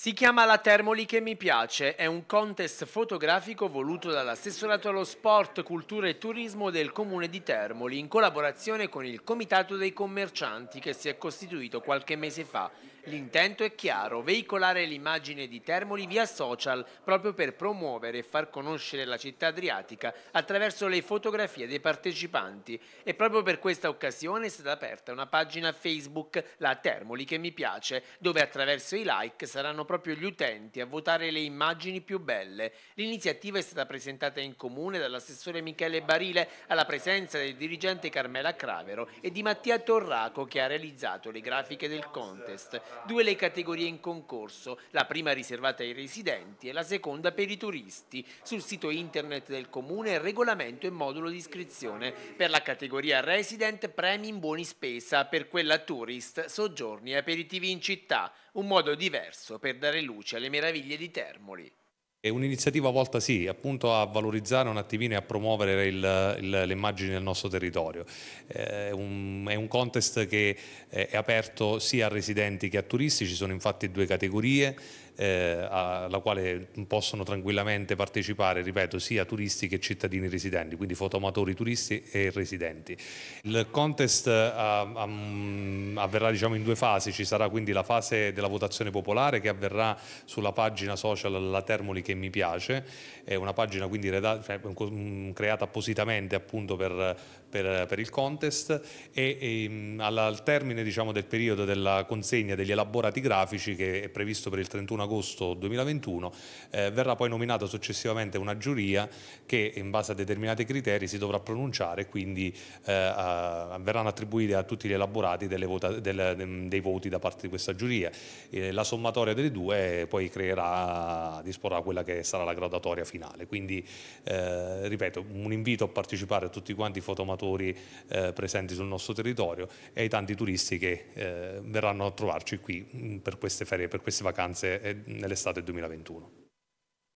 Si chiama La Termoli che mi piace, è un contest fotografico voluto dall'assessorato allo sport, cultura e turismo del comune di Termoli in collaborazione con il Comitato dei Commercianti che si è costituito qualche mese fa. L'intento è chiaro, veicolare l'immagine di Termoli via social proprio per promuovere e far conoscere la città adriatica attraverso le fotografie dei partecipanti e proprio per questa occasione è stata aperta una pagina Facebook La Termoli che mi piace dove attraverso i like saranno proprio gli utenti a votare le immagini più belle. L'iniziativa è stata presentata in comune dall'assessore Michele Barile alla presenza del dirigente Carmela Cravero e di Mattia Torraco che ha realizzato le grafiche del contest. Due le categorie in concorso, la prima riservata ai residenti e la seconda per i turisti. Sul sito internet del comune regolamento e modulo di iscrizione. Per la categoria resident premi in buoni spesa, per quella tourist soggiorni e aperitivi in città. Un modo diverso per dare luce alle meraviglie di Termoli. È un'iniziativa volta sì, appunto a valorizzare un attimino e a promuovere il, il, le immagini del nostro territorio. Eh, un, è un contest che è aperto sia a residenti che a turisti, ci sono infatti due categorie eh, alla quale possono tranquillamente partecipare, ripeto, sia turisti che cittadini residenti, quindi fotomatori turisti e residenti. Il contest uh, um, avverrà diciamo, in due fasi, ci sarà quindi la fase della votazione popolare che avverrà sulla pagina social La Termoli che mi piace, è una pagina quindi cioè, mm, creata appositamente appunto per, per, per il contest e, e mm, al termine diciamo, del periodo della consegna degli elaborati grafici che è previsto per il 31 agosto 2021 eh, verrà poi nominata successivamente una giuria che in base a determinati criteri si dovrà pronunciare e quindi eh, a, verranno attribuite a tutti gli elaborati vota, del, dei voti da parte di questa giuria. Eh, la sommatoria delle due eh, poi creerà, disporrà quella quella che sarà la graduatoria finale. Quindi, eh, ripeto, un invito a partecipare a tutti quanti i fotomatori eh, presenti sul nostro territorio e ai tanti turisti che eh, verranno a trovarci qui mm, per queste ferie, per queste vacanze eh, nell'estate 2021.